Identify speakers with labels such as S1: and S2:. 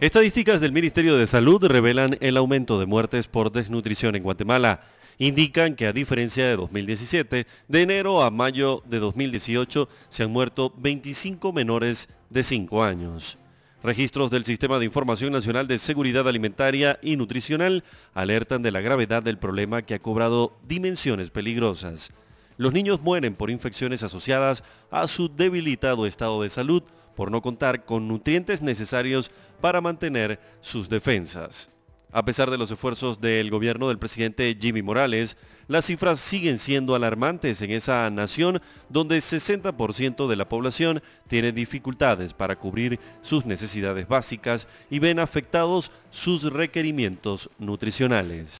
S1: Estadísticas del Ministerio de Salud revelan el aumento de muertes por desnutrición en Guatemala. Indican que a diferencia de 2017, de enero a mayo de 2018 se han muerto 25 menores de 5 años. Registros del Sistema de Información Nacional de Seguridad Alimentaria y Nutricional alertan de la gravedad del problema que ha cobrado dimensiones peligrosas. Los niños mueren por infecciones asociadas a su debilitado estado de salud por no contar con nutrientes necesarios para mantener sus defensas. A pesar de los esfuerzos del gobierno del presidente Jimmy Morales, las cifras siguen siendo alarmantes en esa nación donde 60% de la población tiene dificultades para cubrir sus necesidades básicas y ven afectados sus requerimientos nutricionales.